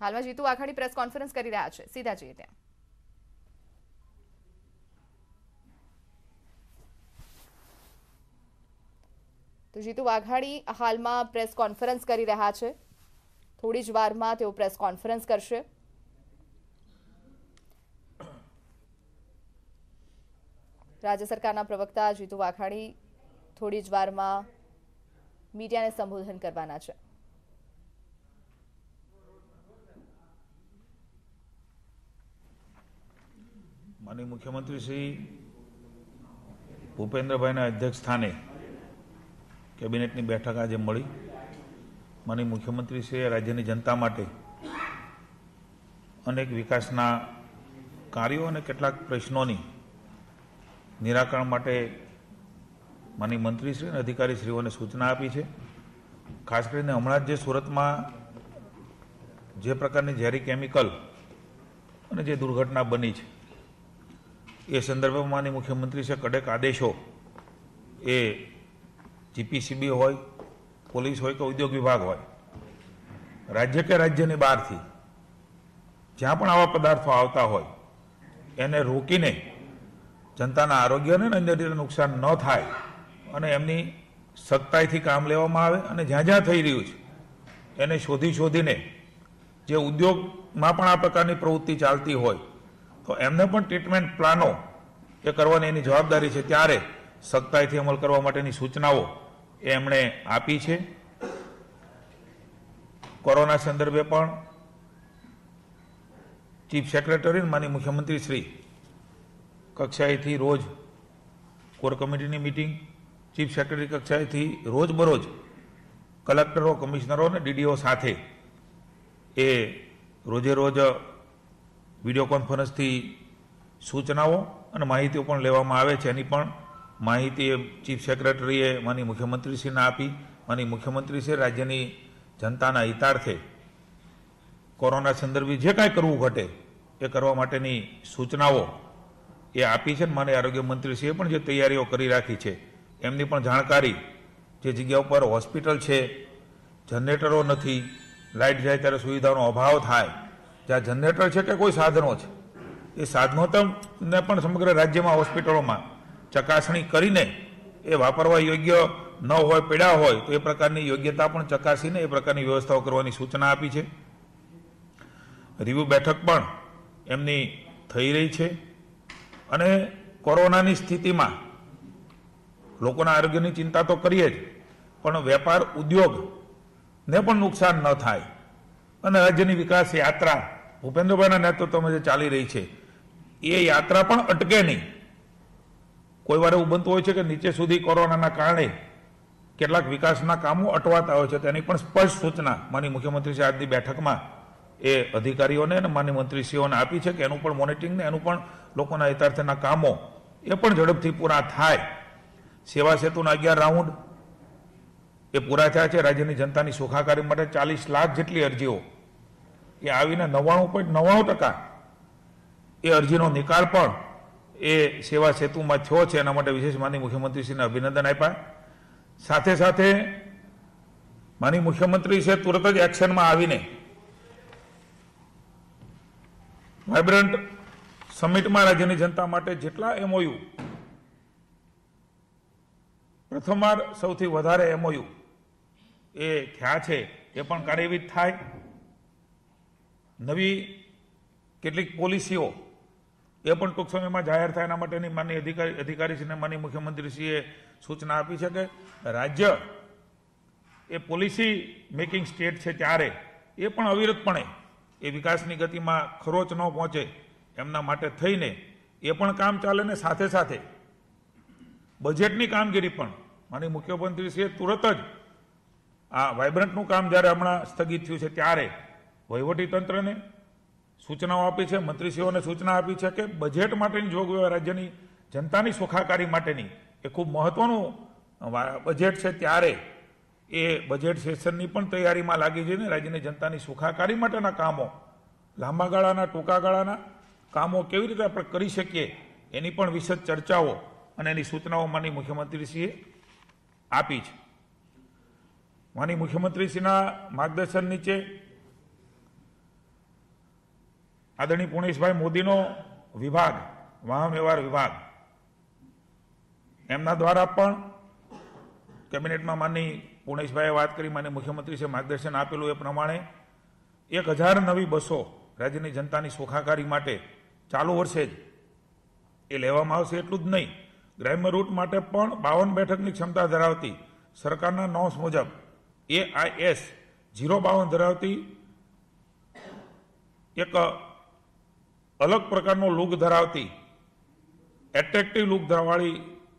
હાલમાં Jitu આખાડી press conference કરી રહ્યા છે સીધા જઈએ ત્યાં તો જીતુ વાઘાણી હાલમાં પ્રેસ કોન્ફરન્સ કરી રહ્યા છે થોડી જ વારમાં તેઓ પ્રેસ કોન્ફરન્સ કરશે રાજ્ય સરકારના પ્રવક્તા જીતુ વાઘાણી થોડી જ વારમાં મીડિયાને સંબોધન કરવાના છે માનનીય મુખ્યમંત્રી શ્રી ભૂપેન્દ્રભાઈના અધ્યક્ષ સ્થાને કેબિનેટની બેઠક આજે મળી મુખ્યમંત્રી શ્રીએ રાજ્યની જનતા માટે અનેક વિકાસના કાર્યો અને કેટલાક પ્રશ્નોની નિરાકરણ માટે માનનીય મંત્રીશ્રી અને અધિકારીશ્રીઓને સૂચના આપી છે ખાસ કરીને હમણાં જ જે સુરતમાં જે પ્રકારની ઝેરી કેમિકલ અને જે દુર્ઘટના બની છે એ સંદર્ભમાં માની મુખ્યમંત્રી છે કડક આદેશો એ જીપીસીબી હોય પોલીસ હોય કે ઉદ્યોગ વિભાગ હોય રાજ્ય કે રાજ્યની બહારથી જ્યાં પણ આવા પદાર્થો આવતા હોય એને રોકીને જનતાના આરોગ્યને અંદર નુકસાન ન થાય અને એમની સખ્તાઈથી કામ લેવામાં આવે અને જ્યાં જ્યાં થઈ રહ્યું છે એને શોધી શોધીને જે ઉદ્યોગમાં પણ આ પ્રકારની પ્રવૃત્તિ ચાલતી હોય તો એમને પણ ટ્રીટમેન્ટ પ્લાનો એ કરવાની એની જવાબદારી છે ત્યારે સખ્તાઈથી અમલ કરવા માટેની સૂચનાઓ એમણે આપી છે કોરોના સંદર્ભે પણ ચીફ સેક્રેટરી માની મુખ્યમંત્રી શ્રી કક્ષાએથી રોજ કોર કમિટીની મિટિંગ ચીફ સેક્રેટરી કક્ષાએથી રોજબરોજ કલેક્ટરો કમિશનરો અને ડીડીઓ સાથે એ રોજે રોજ વિડીયો કોન્ફરન્સથી સૂચનાઓ અને માહિતીઓ પણ લેવામાં આવે છે એની પણ માહિતી ચીફ સેક્રેટરીએ માની મુખ્યમંત્રીશ્રીને આપી માની મુખ્યમંત્રીશ્રી રાજ્યની જનતાના હિતાર્થે કોરોના સંદર્ભે જે કાંઈ કરવું ઘટે એ કરવા માટેની સૂચનાઓ એ આપી છે ને માને આરોગ્ય મંત્રીશ્રીએ પણ જે તૈયારીઓ કરી રાખી છે એમની પણ જાણકારી જે જગ્યા ઉપર હોસ્પિટલ છે જનરેટરો નથી લાઇટ જાય ત્યારે સુવિધાનો અભાવ થાય જ્યાં જનરેટર છે કે કોઈ સાધનો છે એ સાધનોને પણ સમગ્ર રાજ્યમાં હોસ્પિટલોમાં ચકાસણી કરીને એ વાપરવા યોગ્ય ન હોય પીડા હોય તો એ પ્રકારની યોગ્યતા પણ ચકાસીને એ પ્રકારની વ્યવસ્થાઓ કરવાની સૂચના આપી છે રિવ્યુ બેઠક પણ એમની થઈ રહી છે અને કોરોનાની સ્થિતિમાં લોકોના આરોગ્યની ચિંતા તો કરીએ જ પણ વેપાર ઉદ્યોગને પણ નુકસાન ન થાય અને રાજ્યની વિકાસ યાત્રા ભૂપેન્દ્રભાઈના નેતૃત્વમાં જે ચાલી રહી છે એ યાત્રા પણ અટકે નહીં કોઈ વાર એવું બનતું હોય છે કે નીચે સુધી કોરોનાના કારણે કેટલાક વિકાસના કામો અટવાતા હોય છે તેની પણ સ્પષ્ટ સૂચના માની મુખ્યમંત્રી શ્રી આજની બેઠકમાં એ અધિકારીઓને અને માન્ય મંત્રીશ્રીઓને આપી છે કે એનું પણ મોનિટરિંગ ને એનું પણ લોકોના હિતાર્થના કામો એ પણ ઝડપથી પૂરા થાય સેવા સેતુના અગિયાર રાઉન્ડ એ પૂરા થયા છે રાજ્યની જનતાની સુખાકારી માટે ચાલીસ લાખ જેટલી અરજીઓ કે આવીને નવ્વાણું પોઈન્ટ નવ્વાણું ટકા એ અરજીનો નિકાલ પણ એ સેવા સેતુમાં થયો છે એના માટે વિશેષ માની મુખ્યમંત્રીશ્રીને અભિનંદન આપ્યા સાથે સાથે માની મુખ્યમંત્રી છે તુરત જ એક્શનમાં આવીને વાઇબ્રન્ટ સમિટમાં રાજ્યની જનતા માટે જેટલા એમઓયુ પ્રથમવાર સૌથી વધારે એમઓયુ એ થયા છે એ પણ કાર્યવિત થાય નવી કેટલીક પોલિસીઓ એ પણ ટૂંક સમયમાં જાહેર થાય એના માટેની માનની અધિકારી અધિકારી અધિકારીશ્રીને માનની મુખ્યમંત્રીશ્રીએ સૂચના આપી છે કે રાજ્ય એ પોલિસી મેકિંગ સ્ટેટ છે ત્યારે એ પણ અવિરતપણે એ વિકાસની ગતિમાં ખરોચ ન પહોંચે એમના માટે થઈને એ પણ કામ ચાલે ને સાથે સાથે બજેટની કામગીરી પણ માની મુખ્યમંત્રીશ્રીએ તુરત જ આ વાઇબ્રન્ટનું કામ જ્યારે હમણાં સ્થગિત થયું છે ત્યારે વહીવટીતંત્રને સૂચનાઓ આપી છે મંત્રીશ્રીઓને સૂચના આપી છે કે બજેટ માટેની જોગવાઈઓ રાજ્યની જનતાની સુખાકારી માટેની એ ખૂબ મહત્વનું બજેટ છે ત્યારે એ બજેટ સેશનની પણ તૈયારીમાં લાગી જઈને રાજ્યની જનતાની સુખાકારી માટેના કામો લાંબા ગાળાના ટૂંકા ગાળાના કામો કેવી રીતે આપણે કરી શકીએ એની પણ વિશદ ચર્ચાઓ અને એની સૂચનાઓ માની મુખ્યમંત્રીશ્રીએ આપી છે માની મુખ્યમંત્રીશ્રીના માર્ગદર્શન નીચે આદરણીય પુણેશભાઈ મોદીનો વિભાગ વાહન વ્યવહાર વિભાગ એમના દ્વારા પણ કેબિનેટમાં માની પુણેશભાઈએ વાત કરી માને મુખ્યમંત્રી છે માર્ગદર્શન આપેલું એ પ્રમાણે એક હજાર નવી બસો રાજ્યની જનતાની સુખાકારી માટે ચાલુ વર્ષે જ એ લેવામાં આવશે એટલું જ નહીં ગ્રામ્ય રૂટ માટે પણ બાવન બેઠકની ક્ષમતા ધરાવતી સરકારના નોમ્સ મુજબ એઆઈએસ જીરો બાવન ધરાવતી એક અલગ પ્રકારનો લુક ધરાવતી એટ્રેક્ટિવ લુક ધરાવવાળી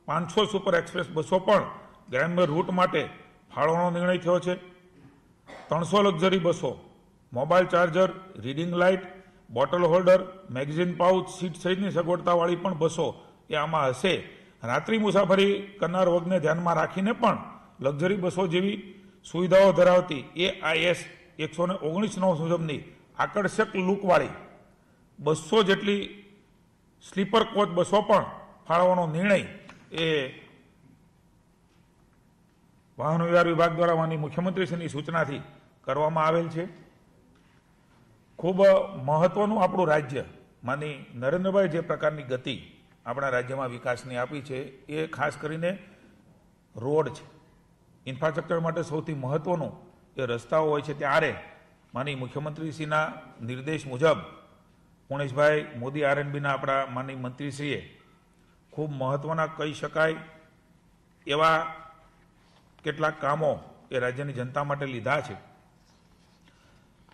પાંચસો સુપર એક્સપ્રેસ બસો પણ ગ્રામ્ય રૂટ માટે ફાળવાનો નિર્ણય થયો છે ત્રણસો લક્ઝરી બસો mobile charger reading light bottle holder magazine pouch seat સહિતની સગવડતાવાળી પણ બસો એ આમાં હશે રાત્રિ મુસાફરી કરનાર વગને ધ્યાનમાં રાખીને પણ લક્ઝરી બસો જેવી સુવિધાઓ ધરાવતી એ આઈએસ એકસો ને ઓગણીસ નવ મુજબની આકર્ષક લુકવાળી બસો જેટલી સ્લીપર કોચ બસો પણ ફાળવવાનો નિર્ણય એ વાહન વ્યવહાર વિભાગ દ્વારા માની મુખ્યમંત્રીશ્રીની સૂચનાથી કરવામાં આવેલ છે ખૂબ મહત્વનું આપણું રાજ્ય માની નરેન્દ્રભાઈ જે પ્રકારની ગતિ આપણા રાજ્યમાં વિકાસની આપી છે એ ખાસ કરીને રોડ છે ઇન્ફ્રાસ્ટ્રક્ચર માટે સૌથી મહત્વનું એ રસ્તાઓ હોય છે ત્યારે માની મુખ્યમંત્રીશ્રીના નિર્દેશ મુજબ પુણેશભાઈ મોદી આરએનબીના આપણા માનનીય મંત્રીશ્રીએ ખૂબ મહત્ત્વના કહી શકાય એવા કેટલાક કામો એ રાજ્યની જનતા માટે લીધા છે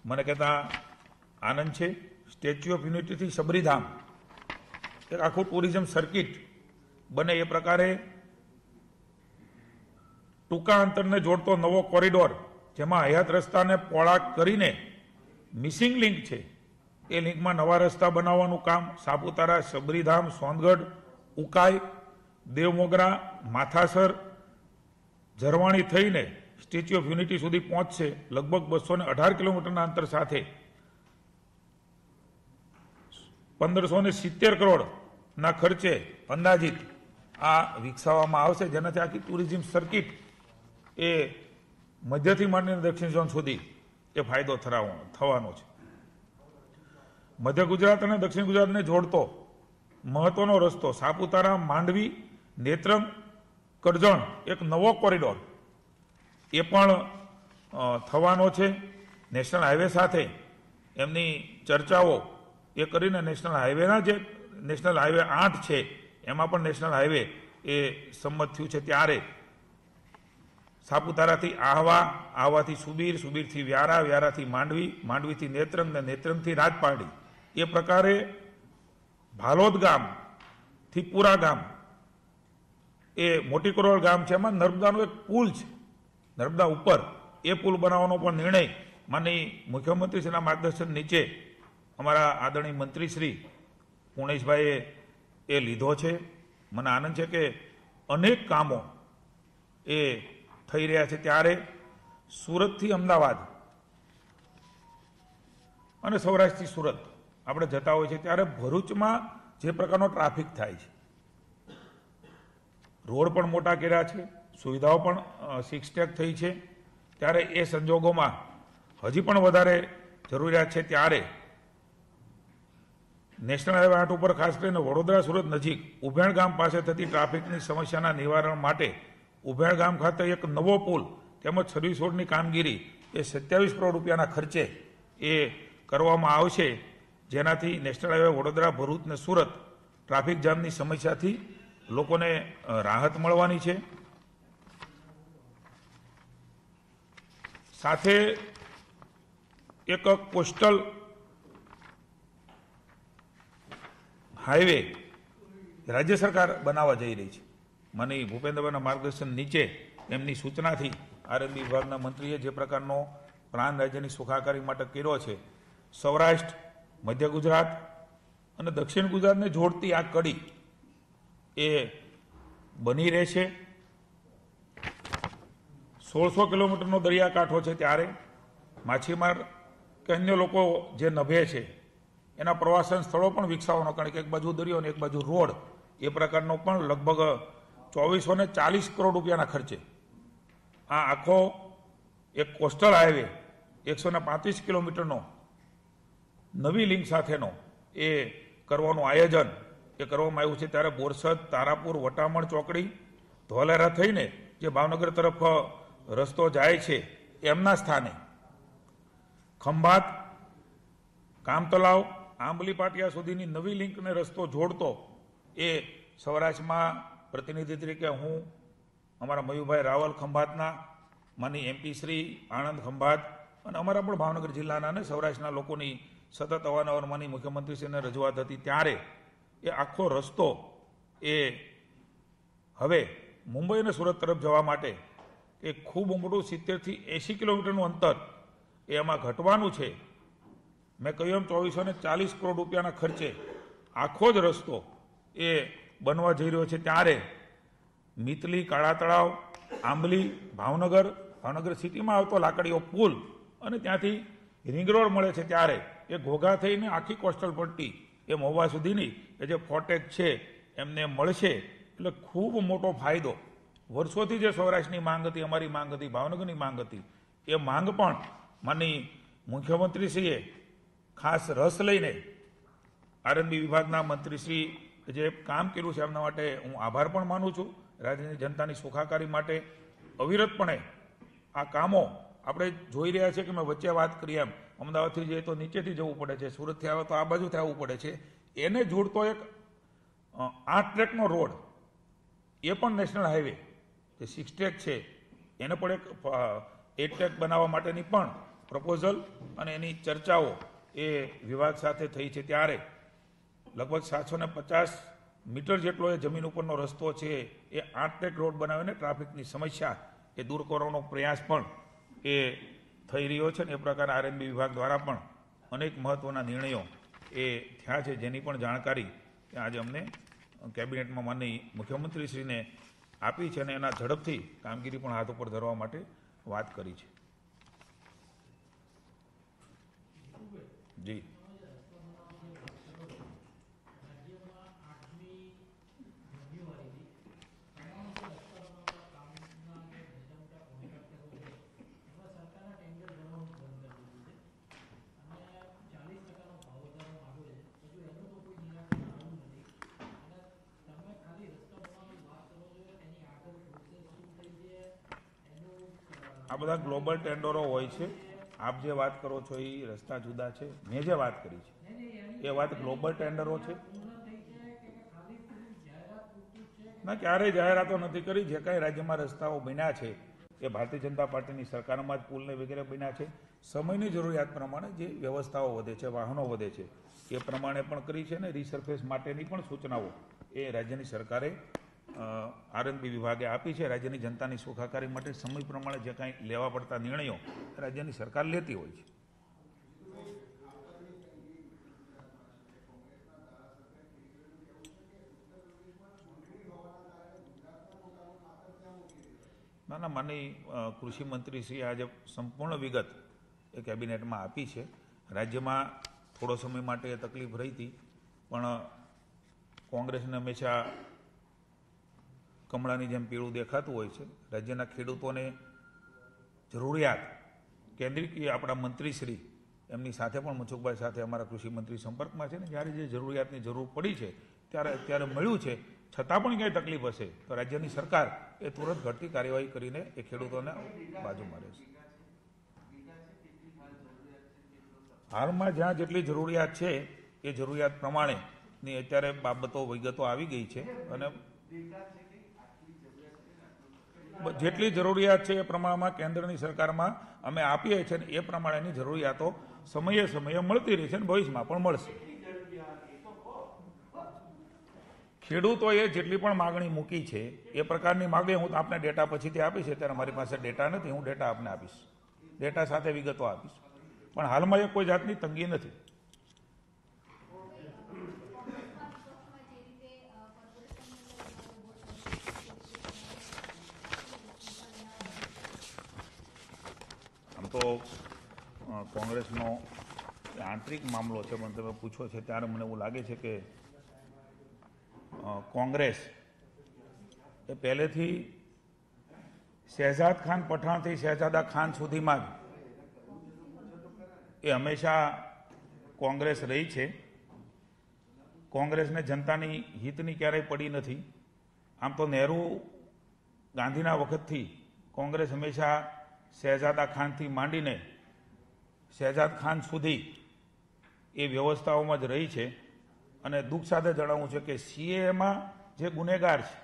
મને કહેતા આનંદ છે સ્ટેચ્યુ ઓફ યુનિટીથી સબરીધામ એક આખું ટુરિઝમ સર્કિટ બને એ પ્રકારે ટૂંકા અંતરને જોડતો નવો કોરિડોર જેમાં હયાત રસ્તાને પોળા કરીને મિસિંગ લિંક છે એ લિંકમાં નવા રસ્તા બનાવવાનું કામ સાપુતારા સબરીધામ સોનગઢ ઉકાઈ દેવમોગરા માથાસર ઝરવાણી થઈને સ્ટેચ્યુ ઓફ યુનિટી સુધી પહોંચશે લગભગ બસો ને અઢાર કિલોમીટરના અંતર સાથે પંદરસો ને સિત્તેર કરોડના ખર્ચે અંદાજિત આ વિકસાવવામાં આવશે જેનાથી આખી ટુરિઝમ સર્કિટ એ મધ્યથી માંડીને દક્ષિણ ઝોન સુધી એ ફાયદો થવાનો છે મધ્ય ગુજરાત અને દક્ષિણ ગુજરાતને જોડતો મહત્વનો રસ્તો સાપુતારા માંડવી નેત્રંગ કરજણ એક નવો કોરિડોર એ પણ થવાનો છે નેશનલ હાઈવે સાથે એમની ચર્ચાઓ એ કરીને નેશનલ હાઈવેના જે નેશનલ હાઈવે આઠ છે એમાં પણ નેશનલ હાઈવે એ સંમત થયું છે ત્યારે સાપુતારાથી આહવા આહવાથી સુબીર સુબીરથી વ્યારા વ્યારાથી માંડવી માંડવીથી નેત્રંગ ને નેત્રંગથી રાજપારડી એ પ્રકારે ભાલોદ ગામ થીપુરા ગામ એ મોટી કરોળ ગામ છે એમાં નર્મદાનો એક પુલ છે નર્મદા ઉપર એ પુલ બનાવવાનો પણ નિર્ણય માનની મુખ્યમંત્રીશ્રીના માર્ગદર્શન નીચે અમારા આદરણીય મંત્રીશ્રી પુણેશભાઈએ એ લીધો છે મને આનંદ છે કે અનેક કામો એ થઈ રહ્યા છે ત્યારે સુરતથી અમદાવાદ અને સૌરાષ્ટ્રથી સુરત આપણે જતા હોય છે ત્યારે ભરૂચમાં જે પ્રકારનો ટ્રાફિક થાય છે રોડ પણ મોટા કર્યા છે સુવિધાઓ પણ સિક્સ ટેક થઈ છે ત્યારે એ સંજોગોમાં હજી પણ વધારે જરૂરિયાત છે ત્યારે નેશનલ હાઈવે આઠ ઉપર ખાસ કરીને વડોદરા સુરત નજીક ઉભેણ ગામ પાસે થતી ટ્રાફિકની સમસ્યાના નિવારણ માટે ઉભેણ ગામ ખાતે એક નવો પુલ તેમજ સર્વિસ રોડની કામગીરી એ સત્યાવીસ કરોડ રૂપિયાના ખર્ચે એ કરવામાં આવશે જેનાથી નેશનલ હાઈવે વડોદરા ભરૂચ ને સુરત ટ્રાફિક જામની સમસ્યાથી લોકોને રાહત મળવાની છે સાથે એક કોસ્ટલ હાઈવે રાજ્ય સરકાર બનાવવા જઈ રહી છે મને ભૂપેન્દ્રભાઈના માર્ગદર્શન નીચે એમની સૂચનાથી આરોગ્ય વિભાગના મંત્રીએ જે પ્રકારનો પ્રાણ રાજ્યની સુખાકારી માટે કર્યો છે સૌરાષ્ટ્ર મધ્ય ગુજરાત અને દક્ષિણ ગુજરાતને જોડતી આ કડી એ બની રહેશે સોળસો કિલોમીટરનો દરિયાકાંઠો છે ત્યારે માછીમાર કે અન્ય લોકો જે નભે છે એના પ્રવાસન સ્થળો પણ વિકસાવવાનો કારણ કે એક બાજુ દરિયો અને એક બાજુ રોડ એ પ્રકારનો પણ લગભગ ચોવીસો ને ચાલીસ કરોડ રૂપિયાના ખર્ચે આ આખો એક કોસ્ટલ હાઈવે એકસો ને પાંત્રીસ કિલોમીટરનો નવી લિંક સાથેનો એ કરવાનું આયોજન એ કરવામાં આવ્યું છે ત્યારે બોરસદ તારાપુર વટામણ ચોકડી ધોલેરા થઈને જે ભાવનગર તરફ રસ્તો જાય છે એમના સ્થાને ખંભાત કામતલાવ આંબલી પાટિયા સુધીની નવી લિંકને રસ્તો જોડતો એ સૌરાષ્ટ્રમાં પ્રતિનિધિ તરીકે હું અમારા મયુભાઈ રાવલ ખંભાતના માની એમપી શ્રી આણંદ ખંભાત અને અમારા પણ ભાવનગર જિલ્લાના અને સૌરાષ્ટ્રના લોકોની સતત અવારનવાર માની મુખ્યમંત્રીશ્રીને રજૂઆત હતી ત્યારે એ આખો રસ્તો એ હવે મુંબઈ અને સુરત તરફ જવા માટે એ ખૂબ મોટું સિત્તેરથી એંશી કિલોમીટરનું અંતર એ એમાં ઘટવાનું છે મેં કહ્યું એમ ચોવીસો ને ચાલીસ કરોડ રૂપિયાના ખર્ચે આખો જ રસ્તો એ બનવા જઈ રહ્યો છે ત્યારે મિતલી કાળા તળાવ આંબલી ભાવનગર ભાવનગર સિટીમાં આવતો લાકડીઓ પુલ અને ત્યાંથી રિંગ રોડ મળે છે ત્યારે એ ઘોઘા થઈને આખી કોસ્ટલ પટ્ટી એ મહુવા સુધીની એ જે ફોટેજ છે એમને મળશે એટલે ખૂબ મોટો ફાયદો વર્ષોથી જે સૌરાષ્ટ્રની માંગ હતી અમારી માંગ હતી ભાવનગરની માંગ હતી એ માંગ પણ માની મુખ્યમંત્રીશ્રીએ ખાસ રસ લઈને આરએનબી વિભાગના મંત્રીશ્રી જે કામ કર્યું છે એમના માટે હું આભાર પણ માનું છું રાજ્યની જનતાની સુખાકારી માટે અવિરતપણે આ કામો આપણે જોઈ રહ્યા છીએ કે મેં વચ્ચે વાત કરી એમ અમદાવાદથી જઈએ તો નીચેથી જવું પડે છે સુરતથી આવે તો આ બાજુથી આવવું પડે છે એને જોડતો એક આઠ ટ્રેકનો રોડ એ પણ નેશનલ હાઈવે જે સિક્સ ટ્રેક છે એને પણ એક એટ ટ્રેક બનાવવા માટેની પણ પ્રપોઝલ અને એની ચર્ચાઓ એ વિવાદ સાથે થઈ છે ત્યારે લગભગ સાતસો ને પચાસ મીટર જેટલો એ જમીન ઉપરનો રસ્તો છે એ આઠ ટ્રેક રોડ બનાવીને ટ્રાફિકની સમસ્યા એ દૂર કરવાનો પ્રયાસ પણ એ થઈ રહ્યો છે ને એ પ્રકારે આરએનબી વિભાગ દ્વારા પણ અનેક મહત્ત્વના નિર્ણયો એ થયા છે જેની પણ જાણકારી આજે અમને કેબિનેટમાં માનની મુખ્યમંત્રીશ્રીને આપી છે અને એના ઝડપથી કામગીરી પણ હાથ ઉપર ધરવા માટે વાત કરી છે જી આ બધા ગ્લોબલ ટેન્ડરો હોય છે આપ જે વાત કરો છો એ રસ્તા જુદા છે મેં જે વાત કરી છે એ વાત ગ્લોબલ ટેન્ડરો છે ના ક્યારેય જાહેરાતો નથી કરી જે કાંઈ રાજ્યમાં રસ્તાઓ બન્યા છે એ ભારતીય જનતા પાર્ટીની સરકારમાં જ પુલને વગેરે બન્યા છે સમયની જરૂરિયાત પ્રમાણે જે વ્યવસ્થાઓ વધે છે વાહનો વધે છે એ પ્રમાણે પણ કરી છે ને રિસર્ફેસ માટેની પણ સૂચનાઓ એ રાજ્યની સરકારે આરએનબી વિભાગે આપી છે રાજ્યની જનતાની સુખાકારી માટે સમય પ્રમાણે જે કાંઈ લેવા પડતા નિર્ણયો રાજ્યની સરકાર લેતી હોય છે ના ના માનની કૃષિ મંત્રીશ્રીએ આજે સંપૂર્ણ વિગત એ કેબિનેટમાં આપી છે રાજ્યમાં થોડો સમય માટે તકલીફ રહી હતી પણ કોંગ્રેસને હંમેશા કમળાની જેમ પીળું દેખાતું હોય છે રાજ્યના ખેડૂતોને જરૂરિયાત કેન્દ્રીય આપણા મંત્રીશ્રી એમની સાથે પણ મનસુખભાઈ સાથે અમારા કૃષિમંત્રી સંપર્કમાં છે ને જ્યારે જે જરૂરિયાતની જરૂર પડી છે ત્યારે અત્યારે મળ્યું છે છતાં પણ ક્યાંય તકલીફ હશે તો રાજ્યની સરકાર એ તુરંત ઘટતી કાર્યવાહી કરીને એ ખેડૂતોને બાજુ મારે છે હાલમાં જ્યાં જેટલી જરૂરિયાત છે એ જરૂરિયાત પ્રમાણેની અત્યારે બાબતો વિગતો આવી ગઈ છે અને જેટલી જરૂરિયાત છે એ પ્રમાણમાં કેન્દ્રની સરકારમાં અમે આપીએ છીએ ને એ પ્રમાણેની જરૂરિયાતો સમયે સમયે મળતી રહી છે ને ભવિષ્યમાં પણ મળશે ખેડૂતોએ જેટલી પણ માગણી મૂકી છે એ પ્રકારની માગણી હું આપને ડેટા પછીથી આપીશ ત્યારે મારી પાસે ડેટા નથી હું ડેટા આપને આપીશ ડેટા સાથે વિગતો આપીશ પણ હાલમાં એ કોઈ જાતની તંગી નથી તો કોંગ્રેસનો આંતરિક મામલો છે પણ તમે પૂછો છે ત્યારે મને એવું લાગે છે કે કોંગ્રેસ એ પહેલેથી શહેજાદ ખાન પઠાણથી શહેજાદા ખાન સુધીમાં જ એ હંમેશા કોંગ્રેસ રહી છે કોંગ્રેસને જનતાની હિતની ક્યારેય પડી નથી આમ તો નહેરુ ગાંધીના વખતથી કોંગ્રેસ હંમેશા શહેજાદા ખાનથી માંડીને શહેજાદ ખાન સુધી એ વ્યવસ્થાઓમાં જ રહી છે અને દુઃખ સાથે જણાવવું છે કે સીએમાં જે ગુનેગાર છે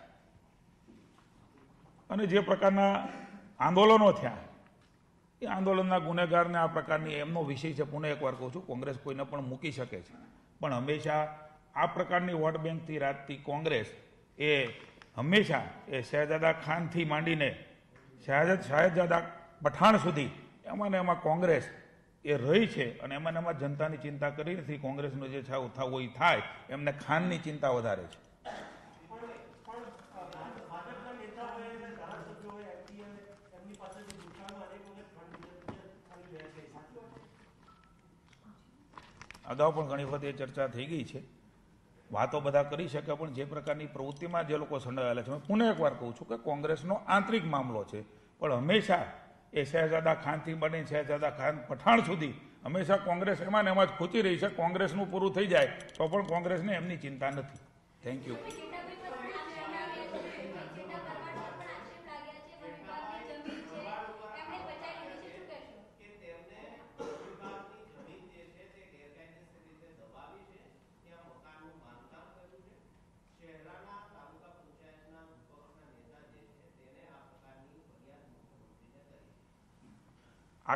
અને જે પ્રકારના આંદોલનો થયા એ આંદોલનના ગુનેગારને આ પ્રકારની એમનો વિષય છે પુનઃ એકવાર કહું છું કોંગ્રેસ કોઈને પણ મૂકી શકે છે પણ હંમેશા આ પ્રકારની વોટ બેંકથી રાજતી કોંગ્રેસ એ હંમેશા એ શહેજાદા ખાનથી માંડીને શહેજાદ શહેજાદા પઠાણ સુધી એમાં ને એમાં કોંગ્રેસ એ રહી છે અને એમાં એમાં જનતાની ચિંતા કરી નથી કોંગ્રેસનો જે છે ઉથાવો એ થાય એમને ખાનની ચિંતા વધારે છે અગાઉ પણ ઘણી વખત એ ચર્ચા થઈ ગઈ છે વાતો બધા કરી શકે પણ જે પ્રકારની પ્રવૃત્તિમાં જે લોકો સંડોવાયેલા છે હું પુનઃ એકવાર કહું છું કે કોંગ્રેસનો આંતરિક મામલો છે પણ હંમેશા એ શહેજાદા ખાનથી બની શહેજાદા ખાન પઠાણ સુધી હંમેશા કોંગ્રેસ એમાં ને એમાં જ ખૂચી રહી છે કોંગ્રેસનું પૂરું થઈ જાય તો પણ કોંગ્રેસને એમની ચિંતા નથી થેન્ક યુ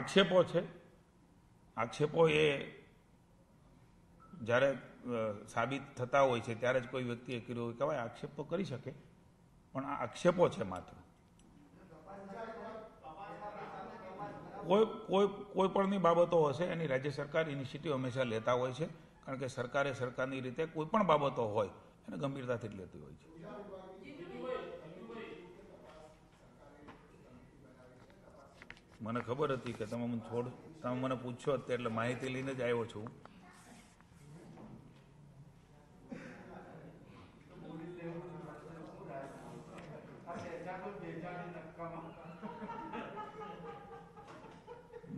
આક્ષેપો છે આક્ષેપો એ જ્યારે સાબિત થતા હોય છે ત્યારે જ કોઈ વ્યક્તિએ કર્યું હોય કહેવાય આક્ષેપ તો કરી શકે પણ આ આક્ષેપો છે માત્ર કોઈ કોઈ કોઈ પણની બાબતો હશે એની રાજ્ય સરકાર ઇનિશિયેટિવ હંમેશા લેતા હોય છે કારણ કે સરકારે સરકારની રીતે કોઈ પણ બાબતો હોય એને ગંભીરતાથી જ લેતી હોય છે મને ખબર હતી કે તમે મને છોડ તમે મને પૂછ્યો એટલે માહિતી લઈને જ આવ્યો છું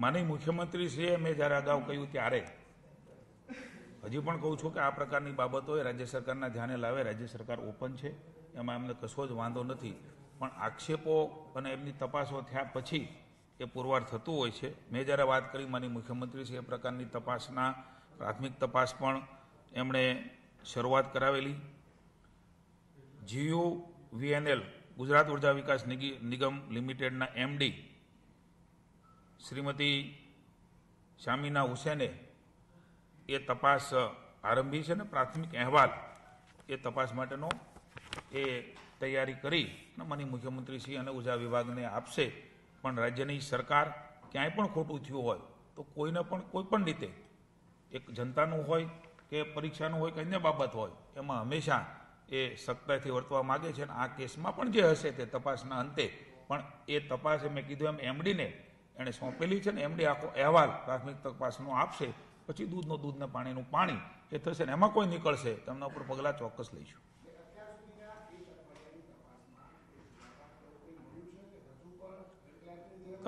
માની મુખ્યમંત્રી મુખ્યમંત્રીશ્રીએ મેં જ્યારે અગાઉ કહ્યું ત્યારે હજી પણ કહું છું કે આ પ્રકારની બાબતો રાજ્ય સરકારના ધ્યાને લાવે રાજ્ય સરકાર ઓપન છે એમાં એમને કશો જ વાંધો નથી પણ આક્ષેપો અને એમની તપાસો થયા પછી એ પુરવાર થતું હોય છે મેં જ્યારે વાત કરી માની મુખ્યમંત્રી છે એ પ્રકારની તપાસના પ્રાથમિક તપાસ પણ એમણે શરૂઆત કરાવેલી જીયુ વીએનએલ ગુજરાત ઉર્જા વિકાસ નિગમ લિમિટેડના એમડી શ્રીમતી શામીના હુસેને એ તપાસ આરંભી છે ને પ્રાથમિક અહેવાલ એ તપાસ માટેનો એ તૈયારી કરી અને મને મુખ્યમંત્રી શ્રી અને ઉર્જા વિભાગને આપશે પણ રાજ્યની સરકાર ક્યાંય પણ ખોટું થયું હોય તો કોઈને પણ કોઈ પણ રીતે એક જનતાનું હોય કે પરીક્ષાનું હોય કે અન્ય બાબત હોય એમાં હંમેશા એ સખ્તાઈથી વર્તવા માગે છે અને આ કેસમાં પણ જે હશે તે તપાસના અંતે પણ એ તપાસે મેં કીધું એમ એમડીને એણે સોંપેલી છે ને એમડી આખો અહેવાલ પ્રાથમિક તપાસનો આપશે પછી દૂધનો દૂધને પાણીનું પાણી એ થશે ને એમાં કોઈ નીકળશે તેમના ઉપર પગલાં ચોક્કસ લઈશું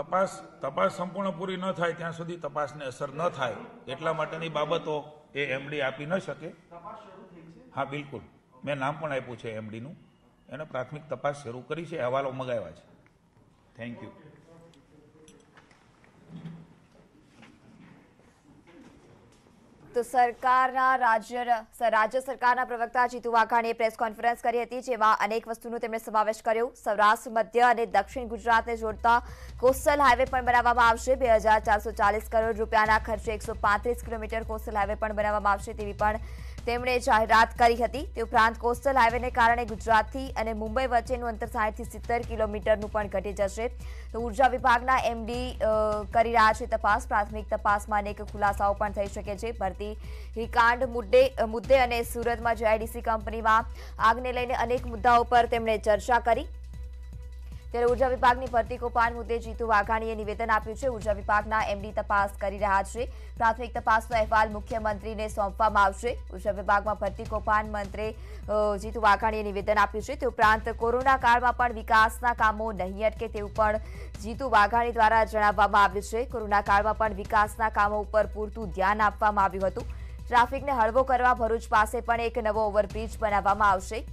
તપાસ તપાસ સંપૂર્ણ પૂરી ન થાય ત્યાં સુધી તપાસને અસર ન થાય એટલા માટેની બાબતો એ એમડી આપી ન શકે હા બિલકુલ મેં નામ પણ આપ્યું છે એમડીનું એને પ્રાથમિક તપાસ શરૂ કરી છે અહેવાલો મગાવ્યા છે થેન્ક યુ તો સરકારના રાજ્ય રાજ્ય સરકારના પ્રવક્તા જીતુ વાઘાણીએ પ્રેસ કોન્ફરન્સ કરી હતી જેમાં અનેક વસ્તુનો તેમણે સમાવેશ કર્યો સૌરાષ્ટ્ર મધ્ય અને દક્ષિણ ગુજરાતને જોડતા કોસ્ટલ હાઇવે પણ બનાવવામાં આવશે બે હજાર ચારસો ચાલીસ કરોડ રૂપિયાના ખર્ચે એકસો પાંત્રીસ કિલોમીટર કોસ્ટલ હાઇવે પણ બનાવવામાં આવશે તેવી પણ તેમણે જાહેરાત કરી હતી તે ઉપરાંત કોસ્ટલ હાઇવેને કારણે ગુજરાતથી અને મુંબઈ વચ્ચેનું અંતર સાઠથી સિત્તેર કિલોમીટરનું પણ ઘટી જશે તો ઉર્જા વિભાગના એમડી કરી રહ્યા છે તપાસ પ્રાથમિક તપાસમાં અનેક ખુલાસાઓ પણ થઈ શકે છે ભરતી કાંડ મુદ્દે મુદ્દે અને સુરતમાં જીઆઈડીસી કંપનીમાં આગને લઈને અનેક મુદ્દાઓ પર તેમણે ચર્ચા કરી ત્યારે ઉર્જા વિભાગની ભરતી કૌભાંડ મુદ્દે જીતુ વાઘાણીએ નિવેદન આપ્યું છે ઉર્જા વિભાગના એમડી તપાસ કરી રહ્યા છે પ્રાથમિક તપાસનો અહેવાલ મુખ્યમંત્રીને સોંપવામાં આવશે ઉર્જા વિભાગમાં ભરતી કૌભાંડ મંત્રે જીતુ વાઘાણીએ નિવેદન આપ્યું છે તે ઉપરાંત કોરોના કાળમાં પણ વિકાસના કામો નહીં અટકે તેવું પણ જીતુ વાઘાણી દ્વારા જણાવવામાં આવ્યું છે કોરોના કાળમાં પણ વિકાસના કામો ઉપર પૂરતું ધ્યાન આપવામાં આવ્યું હતું ટ્રાફિકને હળવો કરવા ભરૂચ પાસે પણ એક નવો ઓવરબ્રિજ બનાવવામાં આવશે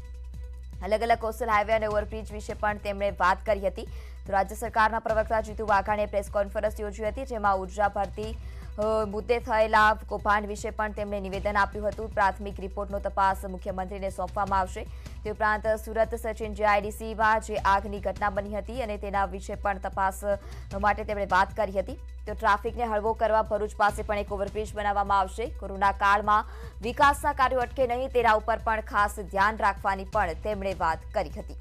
અલગ અલગ કોસ્ટલ હાઈવે અને ઓવરબ્રિજ વિશે પણ તેમણે વાત કરી હતી તો રાજ્ય સરકારના પ્રવક્તા જીતુ વાઘાણીએ પ્રેસ કોન્ફરન્સ યોજી હતી જેમાં ઉર્જા ભરતી મુદ્દે થયેલા કૌભાંડ વિશે પણ તેમણે નિવેદન આપ્યું હતું પ્રાથમિક રિપોર્ટનો તપાસ મુખ્યમંત્રીને સોંપવામાં આવશે તે ઉપરાંત સુરત સચિન જીઆઈડીસીમાં જે આગની ઘટના બની હતી અને તેના વિશે પણ તપાસ માટે તેમણે વાત કરી હતી તો ટ્રાફિકને હળવો કરવા ભરૂચ પાસે પણ એક ઓવરબ્રિજ બનાવવામાં આવશે કોરોના કાળમાં વિકાસના કાર્યો અટકે નહીં તેના ઉપર પણ ખાસ ધ્યાન રાખવાની પણ તેમણે વાત કરી હતી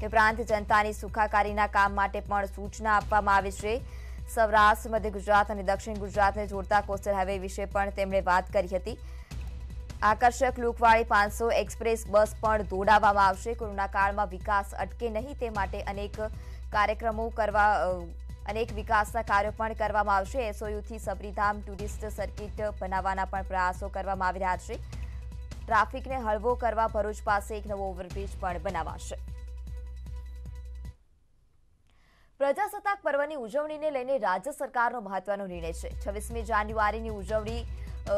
તે ઉપરાંત જનતાની સુખાકારીના કામ માટે પણ સૂચના આપવામાં આવી છે સૌરાષ્ટ્ર મધ્ય ગુજરાત અને દક્ષિણ ગુજરાતને જોડતા કોસ્ટલ હાઈવે વિશે પણ તેમણે વાત કરી હતી આકર્ષક લુકવાળી પાંચસો એક્સપ્રેસ બસ પણ દોડાવવામાં આવશે કોરોનાકાળમાં વિકાસ અટકે નહીં તે માટે અનેક કાર્યક્રમો કરવા અનેક વિકાસના કાર્યો પણ કરવામાં આવશે એસઓયુથી સબરીધામ ટુરિસ્ટ સર્કિટ બનાવવાના પણ પ્રયાસો કરવામાં આવી રહ્યા છે ટ્રાફિકને હળવો કરવા ભરૂચ પાસે એક નવો ઓવરબ્રિજ પણ બનાવાશે પ્રજાસત્તાક પર્વની ઉજવણીને લઈને રાજ્ય સરકારનો મહત્વનો નિર્ણય છે છવ્વીસમી જાન્યુઆરીની ઉજવણી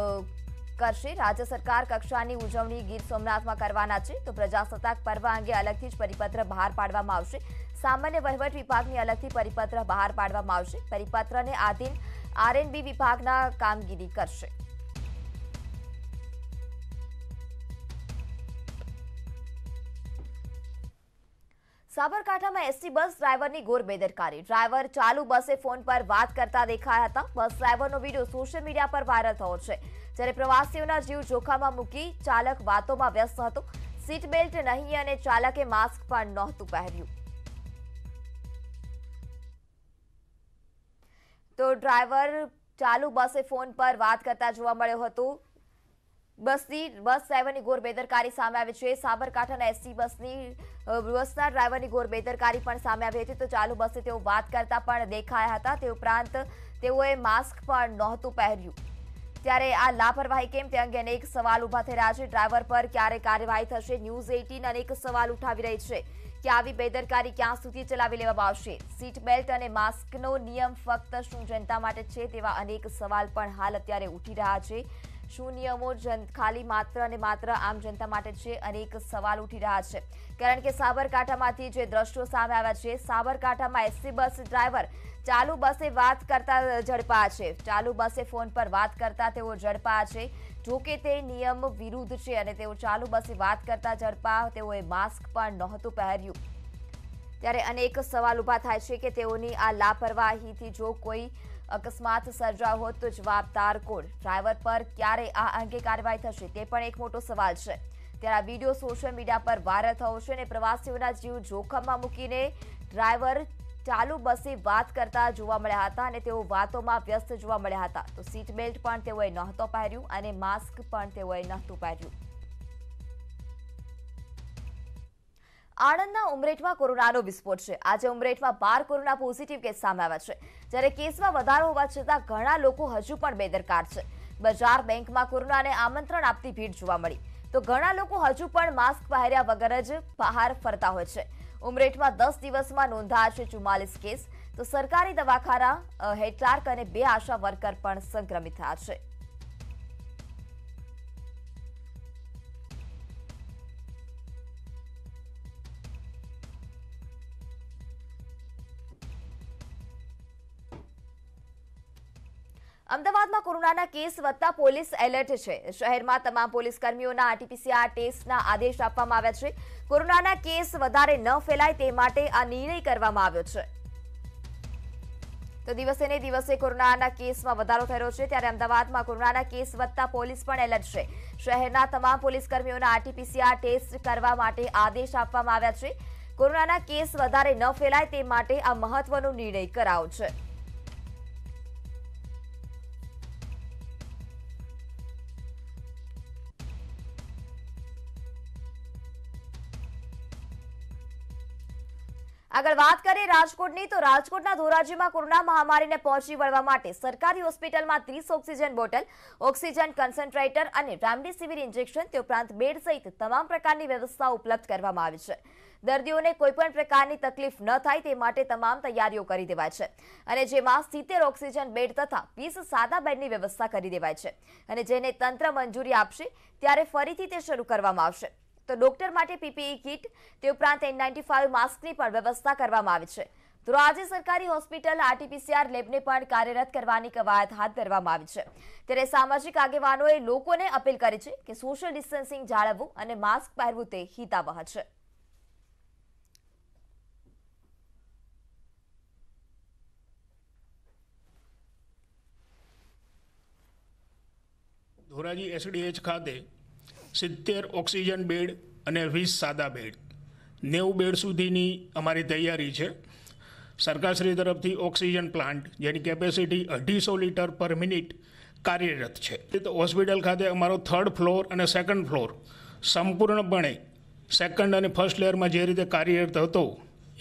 કરશે રાજ્ય સરકાર કક્ષાની ઉજવણી ગીર સોમનાથમાં કરવાના છે તો પ્રજાસત્તાક પર્વ અંગે અલગથી જ પરિપત્ર બહાર પાડવામાં આવશે સામાન્ય વહીવટ વિભાગની અલગથી પરિપત્ર બહાર પાડવામાં આવશે પરિપત્રને આધીન આરએનબી વિભાગના કામગીરી કરશે સાબરકાંઠામાં એસટી બસ ડ્રાઈવરની ઘોર બેદરકારી ડ્રાઈવર ચાલુ બસે ફોન પર વાત કરતા દેખાયા હતા બસ ડ્રાઈવરનો વિડીયો સોશિયલ મીડિયા પર વાયરલ થયો છે જ્યારે પ્રવાસીઓના જીવ જોખમમાં મૂકી ચાલક વાતોમાં વ્યસ્ત હતો સીટ બેલ્ટ નહીં અને ચાલકે માસ્ક પણ નહોતું પહેર્યું તો ડ્રાઈવર ચાલુ બસે ફોન પર વાત કરતા જોવા મળ્યો હતો બસની બસ ડ્રાઈવરની ગોર બેદરકારી સામે આવી છે સાબરકાંઠાના એસટી બસની બસના ડ્રાઈવરની ગોર બેદરકારી પણ સામે આવી હતી તો ચાલુ બસે તેઓ વાત કરતા પણ દેખાયા હતા તે ઉપરાંત તેઓએ માસ્ક પણ નહોતું પહેર્યું ત્યારે આ લાપરવાહી કેમ તે અંગે અનેક સવાલ ઊભા થઈ રહ્યા છે ડ્રાઈવર પર ક્યારે કાર્યવાહી થશે ન્યૂઝ એઇટીન અનેક સવાલ ઉઠાવી રહી છે કે આવી બેદરકારી ક્યાં સુધી ચલાવી લેવામાં આવશે સીટ બેલ્ટ અને માસ્કનો નિયમ ફક્ત શું જનતા માટે છે તેવા અનેક સવાલ પણ હાલ અત્યારે ઉઠી રહ્યા છે શું નિયમો જન ખાલી માત્ર અને માત્ર આમ જનતા માટે છે અનેક સવાલ ઉઠી રહ્યા છે કારણ કે સાબરકાંઠામાંથી જે દ્રશ્યો સામે આવ્યા છે સાબરકાંઠામાં એસસી બસ ડ્રાઈવર ચાલુ બસે વાત કરતા ઝડપા છે ચાલુ બસે ફોન પર વાત કરતા તેઓ ઝડપા છે જોકે તે નિયમ વિરુદ્ધ છે અને તેઓ ચાલુ બસે વાત કરતા ઝડપા તેઓએ માસ્ક પણ નહોતું પહેર્યું ત્યારે અનેક સવાલ ઉભા થાય છે કે તેઓની આ લાપરવાહીથી જો કોઈ અકસ્માત સર્જાયો હોત તો જવાબદાર કોણ ડ્રાઈવર પર ક્યારે આ અંગે કાર્યવાહી થશે તે પણ એક મોટો સવાલ છે ત્યારે આ વિડીયો સોશિયલ મીડિયા પર વાયરલ થયો છે અને પ્રવાસીઓના જીવ જોખમમાં મૂકીને ડ્રાઈવર ચાલુ બસે વાત કરતા જોવા મળ્યા હતા અને તેઓ વાતોમાં વ્યસ્ત જોવા મળ્યા હતા તો સીટ બેલ્ટ પણ તેઓએ નહોતો પહેર્યું અને માસ્ક પણ તેઓએ નહોતું પહેર્યું આણંદના ઉમરેઠમાં કોરોનાનો વિસ્ફોટ છે આજે ઉમરેઠમાં બાર કોરોના પોઝિટિવ કેસ સામે આવ્યા છે જ્યારે કેસમાં વધારો હોવા છતાં ઘણા લોકો હજુ પણ બેદરકાર છે બજાર બેંકમાં કોરોનાને આમંત્રણ આપતી ભીડ જોવા મળી તો ઘણા લોકો હજુ પણ માસ્ક પહેર્યા વગર જ બહાર ફરતા હોય છે ઉમરેઠમાં દસ દિવસમાં નોંધાયા છે ચુમ્માલીસ કેસ તો સરકારી દવાખાના હેડ અને બે આશા વર્કર પણ સંક્રમિત થયા છે અમદાવાદમાં કોરોનાના કેસ વધતા પોલીસ એલર્ટ છે શહેરમાં તમામ પોલીસ કર્મીઓના આરટીપીસીઆર ટેસ્ટના આદેશ આપવામાં આવ્યા છે કોરોનાના કેસ વધારે ન ફેલાય તે માટે આ નિર્ણય કરવામાં આવ્યો છે તો દિવસે ને દિવસે કોરોનાના કેસમાં વધારો થયો છે ત્યારે અમદાવાદમાં કોરોનાના કેસ વધતા પોલીસ પણ એલર્ટ છે શહેરના તમામ પોલીસ કર્મીઓના આરટીપીસીઆર ટેસ્ટ કરવા માટે આદેશ આપવામાં આવ્યા છે કોરોનાના કેસ વધારે ન ફેલાય તે માટે આ મહત્વનો નિર્ણય કરાવો છે આગળ વાત કરીએ રાજકોટની તો રાજકોટના ધોરાજીમાં કોરોના મહામારીને પહોંચી વળવા માટે સરકારી હોસ્પિટલમાં ત્રીસ ઓક્સિજન બોટલ ઓક્સિજન કન્સન્ટ્રેટર અને રેમડેસિવિર ઇન્જેક્શન તે ઉપરાંત બેડ સહિત તમામ પ્રકારની વ્યવસ્થા ઉપલબ્ધ કરવામાં આવી છે દર્દીઓને કોઈપણ પ્રકારની તકલીફ ન થાય તે માટે તમામ તૈયારીઓ કરી દેવાય છે અને જેમાં સિત્તેર ઓક્સિજન બેડ તથા વીસ સાદા બેડની વ્યવસ્થા કરી દેવાય છે અને જેને તંત્ર મંજૂરી આપશે ત્યારે ફરીથી તે શરૂ કરવામાં આવશે તો ડોક્ટર માટે પીપીઈ કિટ તે ઉપરાંત એન નાઇન્ટી ફાઇવ માસ્કની પણ વ્યવસ્થા કરવામાં આવી છે તો રાજ્ય સરકારી હોસ્પિટલ આરટીપીસીઆર લેબને પણ કાર્યરત કરવાની કવાયત હાથ ધરવામાં આવી છે ત્યારે સામાજિક આગેવાનોએ લોકોને અપીલ કરી છે કે સોશિયલ ડિસ્ટન્સિંગ જાળવવું અને માસ્ક પહેરવું તે હિતાવહ છે ધોરાજી એસડીએચ ખાતે સિત્તેર ઓક્સિજન બેડ અને વીસ સાદા બેડ નેવું બેડ સુધીની અમારી તૈયારી છે સરકારશ્રી તરફથી ઓક્સિજન પ્લાન્ટ જેની કેપેસિટી અઢીસો લીટર પર મિનિટ કાર્યરત છે તો હોસ્પિટલ ખાતે અમારો થર્ડ ફ્લોર અને સેકન્ડ ફ્લોર સંપૂર્ણપણે સેકન્ડ અને ફર્સ્ટ લેયરમાં જે રીતે કાર્યરત હતો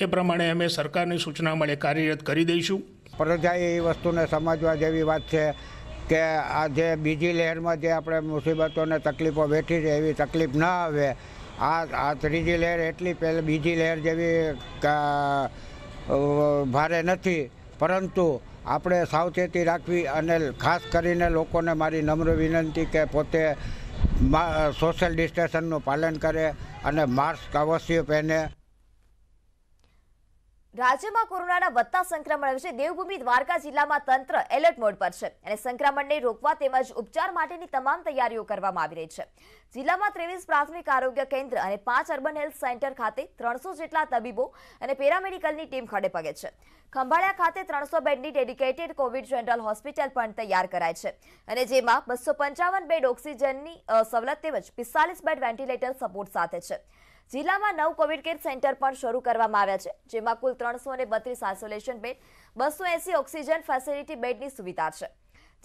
એ પ્રમાણે અમે સરકારની સૂચના મળે કાર્યરત કરી દઈશું પ્રજાએ એ વસ્તુને સમજવા જેવી વાત છે કે આ જે બીજી લહેરમાં જે આપણે મુસીબતોને તકલીફો વેઠી છે એવી તકલીફ ન આવે આ આ ત્રીજી લહેર એટલી પહેલાં બીજી લહેર જેવી ભારે નથી પરંતુ આપણે સાવચેતી રાખવી અને ખાસ કરીને લોકોને મારી નમ્ર વિનંતી કે પોતે સોશિયલ ડિસ્ટન્સનું પાલન કરે અને માસ્ક અવશ્ય પહેરે રાજ્યમાં કોરોનાના વધતા સંક્રમણ વિશે દેવભૂમિ દ્વારકા જિલ્લામાં તંત્ર એલર્ટ મોડ પર છે અને સંક્રમણને રોકવા તેમજ ઉપચાર માટેની તમામ તૈયારીઓ કરવામાં આવી રહી છે જિલ્લામાં ત્રેવીસ પ્રાથમિક આરોગ્ય કેન્દ્ર અને પાંચ અર્બન હેલ્થ સેન્ટર ખાતે ત્રણસો જેટલા તબીબો અને પેરામેડિકલની ટીમ ખડે પગે છે ખંભાળિયા ખાતે ત્રણસો બેડની ડેડિકેટેડ કોવિડ જનરલ હોસ્પિટલ પણ તૈયાર કરાય છે અને જેમાં બસો પંચાવન બેડ ઓક્સિજનની સવલત તેમજ પિસ્તાલીસ બેડ વેન્ટિલેટર સપોર્ટ સાથે છે જિલ્લામાં નવ કોવિડ કેર સેન્ટર પણ શરૂ કરવામાં આવ્યા છે જેમાં કુલ ત્રણસો ને બત્રીસ આઇસોલેશન બેડ બસો એસી ઓક્સિજન ફેસિલિટી બેડની સુવિધા છે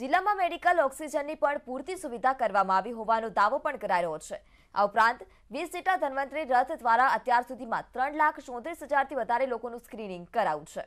જિલ્લામાં મેડિકલ ઓક્સિજનની પણ પૂરતી સુવિધા કરવામાં આવી હોવાનો દાવો પણ રહ્યો છે આ ઉપરાંત વીસ જેટલા ધન્વંતરી રથ દ્વારા અત્યાર સુધીમાં ત્રણ લાખ ચોત્રીસ હજારથી વધારે લોકોનું સ્ક્રીનિંગ કરાયું છે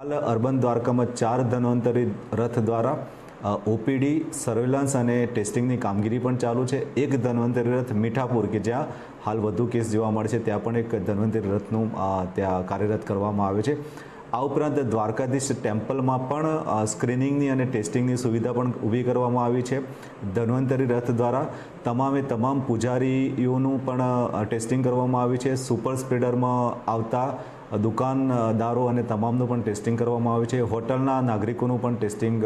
હાલ અર્બન દ્વારકામાં ચાર ધન્વંતરી રથ દ્વારા ઓપીડી સર્વેલન્સ અને ટેસ્ટિંગની કામગીરી પણ ચાલુ છે એક ધન્વંતરી રથ મીઠાપુર કે જ્યાં હાલ વધુ કેસ જોવા મળે છે ત્યાં પણ એક ધન્વંતરી રથનું ત્યાં કાર્યરત કરવામાં આવે છે આ ઉપરાંત દ્વારકાધીશ ટેમ્પલમાં પણ સ્ક્રીનિંગની અને ટેસ્ટિંગની સુવિધા પણ ઊભી કરવામાં આવી છે ધન્વંતરી રથ દ્વારા તમામે તમામ પૂજારીઓનું પણ ટેસ્ટિંગ કરવામાં આવ્યું છે સુપર સ્પ્રેડરમાં આવતા દુકાનદારો અને તમામનું પણ ટેસ્ટિંગ કરવામાં આવે છે હોટલના નાગરિકોનું પણ ટેસ્ટિંગ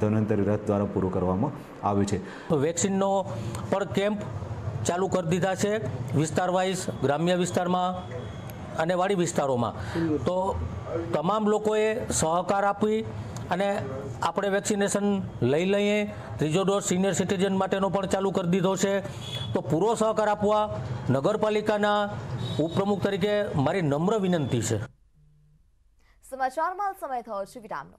ધન્વંતરી રથ દ્વારા પૂરું કરવામાં આવ્યું છે વેક્સિનનો પણ કેમ્પ ચાલુ કરી દીધા છે વિસ્તાર વાઇઝ ગ્રામ્ય વિસ્તારમાં અને વાડી વિસ્તારોમાં તો તમામ લોકોએ સહકાર આપી અને આપણે વેક્સિનેશન લઈ લઈએ ત્રીજો ડોઝ સિનિયર સિટીઝન માટેનો પણ ચાલુ કરી દીધો છે તો પૂરો સહકાર આપવા નગરપાલિકાના ઉપપ્રમુખ તરીકે મારી નમ્ર વિનંતી છે સમાચારમાં સમય થયો છે વિરામનો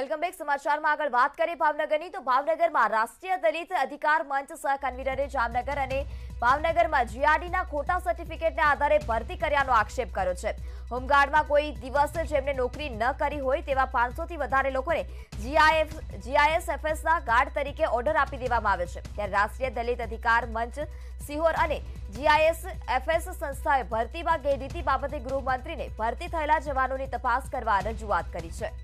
વેલકમ બેક સમાચારમાં આગળ વાત કરીએ ભાવનગરની તો ભાવનગરમાં રાષ્ટ્રીય દલિત અધિકાર મંચ સહ કન્વીનરે જામનગર અને ભાવનગરમાં જીઆરડીના ખોટા સર્ટિફિકેટના આધારે ભરતી કર્યાનો આક્ષેપ કર્યો છે હોમગાર્ડમાં કોઈ દિવસ જેમને નોકરી ન કરી હોય તેવા પાંચસોથી વધારે લોકોને જીઆઈએફ જીઆઈએસએફએસના ગાર્ડ તરીકે ઓર્ડર આપી દેવામાં આવ્યો છે ત્યારે રાષ્ટ્રીય દલિત અધિકાર મંચ સિહોર અને જીઆઈએસએફએસ સંસ્થાએ ભરતીમાં ગેરરીતિ બાબતે ગૃહમંત્રીને ભરતી થયેલા જવાનોની તપાસ કરવા રજૂઆત કરી છે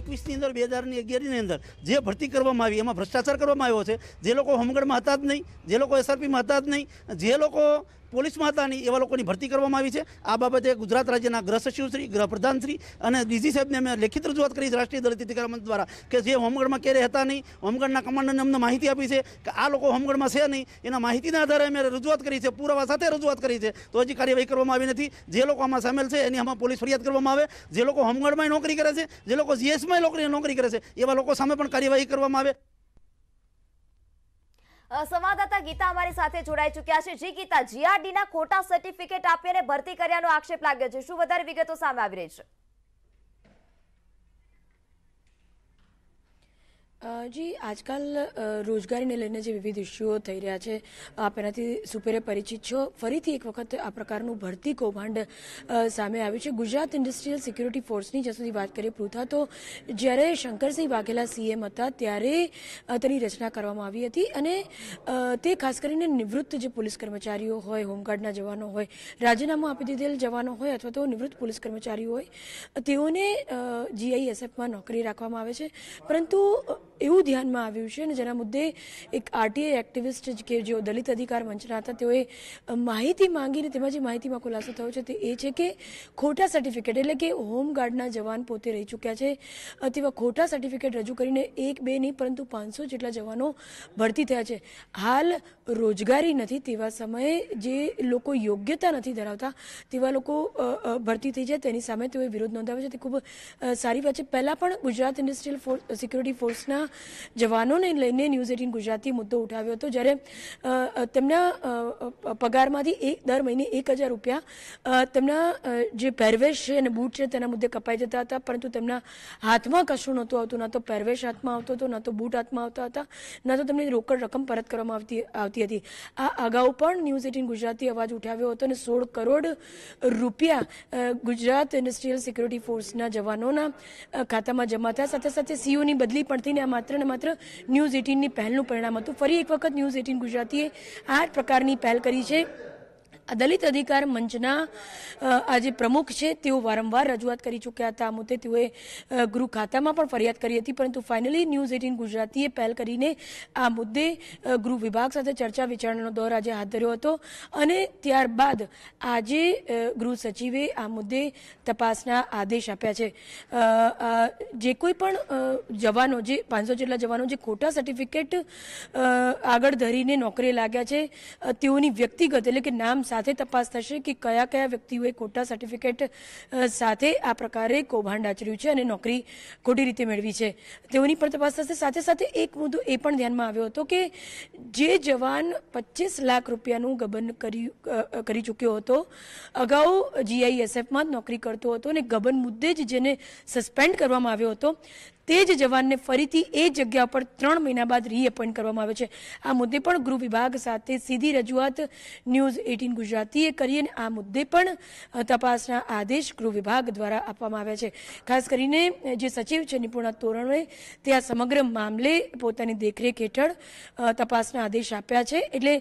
એકવીસની અંદર બે હજારની અગિયારની અંદર જે ભરતી કરવામાં આવી એમાં ભ્રષ્ટાચાર કરવામાં આવ્યો છે જે લોકો હોમગઢમાં હતા જ નહીં જે લોકો એસઆરપીમાં હતા જ નહીં જે લોકો પોલીસમાં હતા નહીં એવા લોકોની ભરતી કરવામાં આવી છે આ બાબતે ગુજરાત રાજ્યના ગૃહ સચિવશ્રી ગૃહ પ્રધાનશ્રી અને ડીસી સાહેબને અમે લેખિત રજૂઆત કરી રાષ્ટ્રીય દલિત અધિકાર મંચ દ્વારા કે જે હોમગઢમાં ક્યારેય હતા નહીં હોમગઢના કમાન્ડરને અમને માહિતી આપી છે કે આ લોકો હોમગઢમાં છે નહીં એના માહિતીના આધારે અમે રજૂઆત કરી છે પુરાવા સાથે રજૂઆત કરી છે તો હજી કાર્યવાહી કરવામાં આવી નથી જે લોકો આમાં સામેલ છે એની આમાં પોલીસ ફરિયાદ કરવામાં આવે જે લોકો હોમગઢમાં નોકરી કરે છે જે લોકો જીએસમાં નોકરી નોકરી કરે છે એવા લોકો સામે પણ કાર્યવાહી કરવામાં આવે સંવાદદાતા ગીતા અમારી સાથે જોડાઈ ચૂક્યા છે જી ગીતા જીઆરડીના ખોટા સર્ટિફિકેટ આપીને ભરતી કર્યાનો આક્ષેપ લાગ્યો છે શું વધારે વિગતો સામે આવી રહી છે જી આજકાલ રોજગારીને લઈને જે વિવિધ ઇસ્યુઓ થઈ રહ્યા છે આપ એનાથી સુપેરે પરિચિત છો ફરીથી એક વખત આ પ્રકારનું ભરતી કૌભાંડ સામે આવ્યું છે ગુજરાત ઇન્ડસ્ટ્રીયલ સિક્યુરિટી ફોર્સની જ્યાં સુધી વાત કરીએ પૃથા તો જ્યારે શંકરસિંહ વાઘેલા સીએમ હતા ત્યારે તેની રચના કરવામાં આવી હતી અને તે ખાસ કરીને નિવૃત્ત જે પોલીસ કર્મચારીઓ હોય હોમગાર્ડના જવાનો હોય રાજીનામું આપી દીધેલ જવાનો હોય અથવા તો નિવૃત્ત પોલીસ કર્મચારીઓ હોય તેઓને જીઆઈએસએફમાં નોકરી રાખવામાં આવે છે પરંતુ એવું ધ્યાનમાં આવ્યું છે અને જેના મુદ્દે એક આરટીઆઈ એક્ટિવિસ્ટ કે જેઓ દલિત અધિકાર મંચના હતા તેઓએ માહિતી માંગીને તેમાં જે માહિતીમાં ખુલાસો થયો છે તે એ છે કે ખોટા સર્ટિફિકેટ એટલે કે હોમગાર્ડના જવાન પોતે રહી ચૂક્યા છે તેવા ખોટા સર્ટિફિકેટ રજૂ કરીને એક બે નહીં પરંતુ પાંચસો જેટલા જવાનો ભરતી થયા છે હાલ રોજગારી નથી તેવા સમયે જે લોકો યોગ્યતા નથી ધરાવતા તેવા લોકો ભરતી થઈ જાય તેની સામે તેઓએ વિરોધ નોંધાવ્યો છે તે ખૂબ સારી વાત છે પહેલાં પણ ગુજરાત ઇન્ડસ્ટ્રીયલ ફોર્સ સિક્યોરિટી ફોર્સના તેમના જવાનોને લઈને ન્યૂઝ એટીન ગુજરાતી મુદ્દો ઉઠાવ્યો હતો જ્યારે તેમના પગારમાંથી એક દર મહિને એક હજાર રૂપિયા તેમના જે પહેરવેશ છે અને બૂટ છે તેના મુદ્દે કપાઈ જતા હતા પરંતુ તેમના હાથમાં કશું નહોતું આવતું ના તો પહેરવેશ હાથમાં આવતો હતો ના તો બૂટ હાથમાં આવતા હતા ના તો તેમની રોકડ રકમ પરત કરવામાં આવતી આવતી હતી આ અગાઉ પણ ન્યૂઝ એટીન ગુજરાતી અવાજ ઉઠાવ્યો હતો અને સોળ કરોડ રૂપિયા ગુજરાત ઇન્ડસ્ટ્રીયલ સિક્યુરિટી ફોર્સના જવાનોના ખાતામાં જમા થયા સાથે સાથે સીઓની બદલી પણ થઈને આ માત્ર ને માત્ર ન્યૂઝ એટીનની પહેલનું પરિણામ હતું ફરી એક વખત ન્યૂઝ એટીન ગુજરાતીએ આ પ્રકારની પહેલ કરી છે આ દલિત અધિકાર મંચના આજે પ્રમુખ છે તેઓ વારંવાર રજૂઆત કરી ચૂક્યા હતા આ મુદ્દે તેઓએ ગૃહ ખાતામાં પણ ફરિયાદ કરી હતી પરંતુ ફાઇનલી ન્યૂઝ એટીન ગુજરાતીએ પહેલ કરીને આ મુદ્દે ગૃહ વિભાગ સાથે ચર્ચા વિચારણાનો દોર આજે હાથ ધર્યો હતો અને ત્યારબાદ આજે ગૃહ સચિવે આ મુદ્દે તપાસના આદેશ આપ્યા છે જે કોઈ પણ જવાનો જે પાંચસો જેટલા જવાનો જે ખોટા સર્ટિફિકેટ આગળ ધરીને નોકરીએ લાગ્યા છે તેઓની વ્યક્તિગત એટલે કે નામ સાથે સાથે તપાસ થશે કે કયા કયા વ્યક્તિઓએ ખોટા સર્ટિફિકેટ સાથે આ પ્રકારે કૌભાંડ આચર્યું છે અને નોકરી ખોટી રીતે મેળવી છે તેઓની પણ તપાસ થશે સાથે સાથે એક મુદ્દો એ પણ ધ્યાનમાં આવ્યો હતો કે જે જવાન પચીસ લાખ રૂપિયાનું ગબન કરી કરી ચૂક્યો હતો અગાઉ જીઆઈએસએફમાં જ નોકરી કરતો હતો અને ગબન મુદ્દે જ જેને સસ્પેન્ડ કરવામાં આવ્યો હતો તે જ જવાનને ફરીથી એ જગ્યા પર ત્રણ મહિના બાદ રીએપોઇન્ટ કરવામાં આવે છે આ મુદ્દે પણ ગૃહ વિભાગ સાથે સીધી રજૂઆત ન્યૂઝ એટીન ગુજરાતીએ કરી અને આ મુદ્દે પણ તપાસના આદેશ ગૃહ વિભાગ દ્વારા આપવામાં આવ્યા છે ખાસ કરીને જે સચિવ છે નિપુણા તોરણે તે આ સમગ્ર મામલે પોતાની દેખરેખ હેઠળ તપાસના આદેશ આપ્યા છે એટલે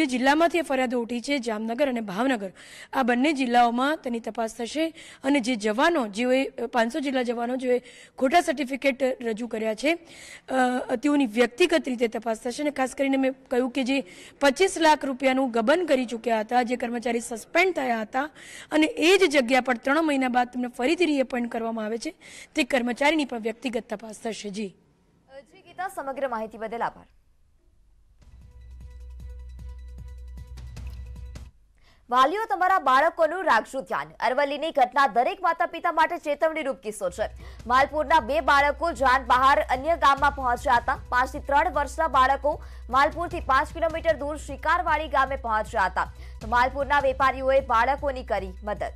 જે જિલ્લામાંથી ફરિયાદો ઉઠી છે જામનગર અને ભાવનગર આ બંને જિલ્લાઓમાં તેની તપાસ થશે અને જે જવાનો જેઓએ પાંચસો જિલ્લા જવાનો જેઓએ ખોટા સર્ટિફિકેટ પેકેટ રજૂ કર્યા છે તેઓની વ્યક્તિગત રીતે તપાસ થશે અને ખાસ કરીને મેં કહ્યું કે જે પચીસ લાખ રૂપિયાનું ગબન કરી ચૂક્યા હતા જે કર્મચારી સસ્પેન્ડ થયા હતા અને એ જ જગ્યા પર ત્રણ મહિના બાદ તમને ફરીથી રીએપોઇન્ટ કરવામાં આવે છે તે કર્મચારીની પણ વ્યક્તિગત તપાસ થશે જી જી ગીતા સમગ્ર માહિતી બદલ આભાર વાલીઓ તમારા બાળકોનું રાખશું ધ્યાન અરવલ્લીની ઘટના દરેક માતા પિતા માટે રૂપ કિસ્સો છે માલપુરના બે બાળકો જાન બહાર અન્ય ગામમાં પહોંચ્યા હતા પાંચથી ત્રણ વર્ષના બાળકો માલપુરથી પાંચ કિલોમીટર દૂર શિકારવાડી ગામે પહોંચ્યા હતા તો માલપુરના વેપારીઓએ બાળકોની કરી મદદ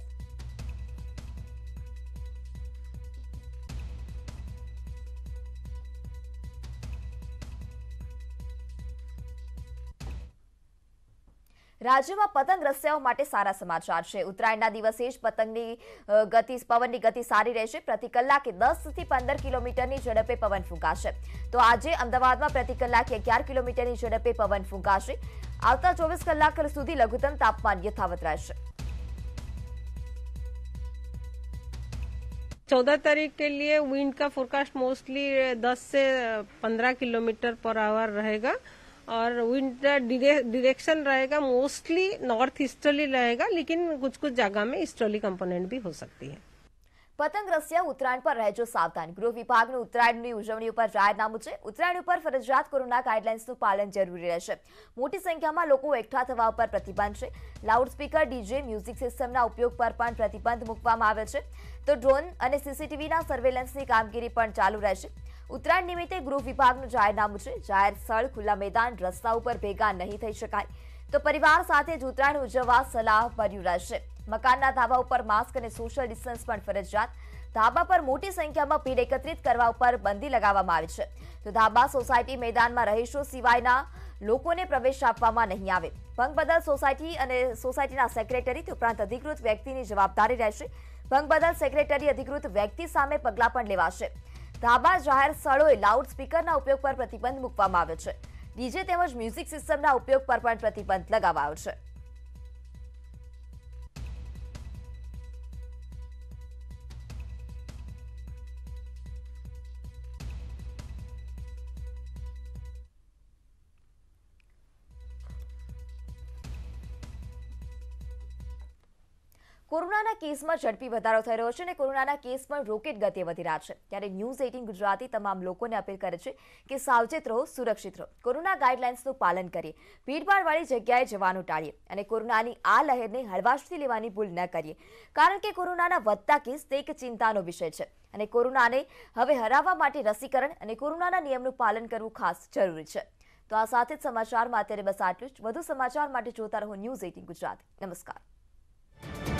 राज्य में पतंग रस्याओं सारा समाचार है उत्तरायण दिवसे पतंग गति पवन की गति सारी रहे प्रति कलाके दस ऐसी पंदर किलोमीटर झड़पे पवन फूंकाश तो आज अमदावाद में प्रति कलाके अगर किलोमीटर झड़पे पवन फूंकाश आता चौबीस कलाक सुधी लघुत्तम तापमान यथावत रह चौदह तारीख के लिए विंड का फोरकास्ट मोस्टली 10 से 15 किलोमीटर पर आवर रहेगा और विंड डिरेक्शन रहेगा मोस्टली नॉर्थ ईस्टर्ली रहेगा लेकिन कुछ कुछ जगह में ईस्टर्ली कंपोनेंट भी हो सकती है પતંગ રસિયા ઉત્તરાયણ પર રહેજો સાવધાન ગૃહ વિભાગનું ઉત્તરાયણની ઉજવણી ઉપર જાહેરનામું છે ઉત્તરાયણ ઉપર ફરજિયાત કોરોના ગાઈડલાઇન્સનું પાલન જરૂરી રહેશે મોટી સંખ્યામાં લોકો એકઠા થવા ઉપર પ્રતિબંધ છે લાઉડસ્પીકર ડીજે મ્યુઝિક સિસ્ટમના ઉપયોગ પર પણ પ્રતિબંધ મૂકવામાં આવે છે તો ડ્રોન અને સીસીટીવીના સર્વેલન્સની કામગીરી પણ ચાલુ રહેશે ઉત્તરાયણ નિમિત્તે ગૃહ વિભાગનું જાહેરનામું છે જાહેર સ્થળ ખુલ્લા મેદાન રસ્તા ઉપર ભેગા નહીં થઈ શકાય તો પરિવાર સાથે જ ઉત્તરાયણ ઉજવવા સલાહ ભર્યું રહેશે મકાનના ધાબા ઉપર માસ્ક અને સોશિયલ ડિસ્ટન્સ પણ ફરજિયાત ધાબા પર મોટી સંખ્યામાં ભીડ એકત્રિત કરવા ઉપર બંધી લગાવવામાં આવી છે તો ધાબા સોસાયટી મેદાનમાં રહીશો સિવાયના લોકોને પ્રવેશ આપવામાં નહીં આવે ભંગ બદલ સોસાયટી અને સોસાયટીના સેક્રેટરી ઉપરાંત અધિકૃત વ્યક્તિની જવાબદારી રહેશે ભંગ બદલ સેક્રેટરી અધિકૃત વ્યક્તિ સામે પગલાં પણ લેવાશે ધાબા જાહેર સ્થળોએ લાઉડ સ્પીકરના ઉપયોગ પર પ્રતિબંધ મૂકવામાં આવ્યો છે ડીજે તેમજ મ્યુઝિક સિસ્ટમના ઉપયોગ પર પણ પ્રતિબંધ લગાવાયો છે કોરોનાના કેસમાં ઝડપી વધારો થઈ રહ્યો છે અને કોરોનાના કેસ પણ રોકેટ ગતિએ વધી રહ્યા છે ત્યારે ન્યૂઝ એઇટીન ગુજરાતી તમામ લોકોને અપીલ કરે છે કે સાવચેત રહો સુરક્ષિત રહો કોરોના ગાઈડલાઇન્સનું પાલન કરીએ ભીડભાડવાળી જગ્યાએ જવાનું ટાળીએ અને કોરોનાની આ લહેરને હળવાશથી લેવાની ભૂલ ન કરીએ કારણ કે કોરોનાના વધતા કેસ તે એક ચિંતાનો વિષય છે અને કોરોનાને હવે હરાવવા માટે રસીકરણ અને કોરોનાના નિયમનું પાલન કરવું ખાસ જરૂરી છે તો આ સાથે જ સમાચારમાં અત્યારે બસ આટલું જ વધુ સમાચાર માટે જોતા રહો ન્યૂઝ એઇટીન ગુજરાત નમસ્કાર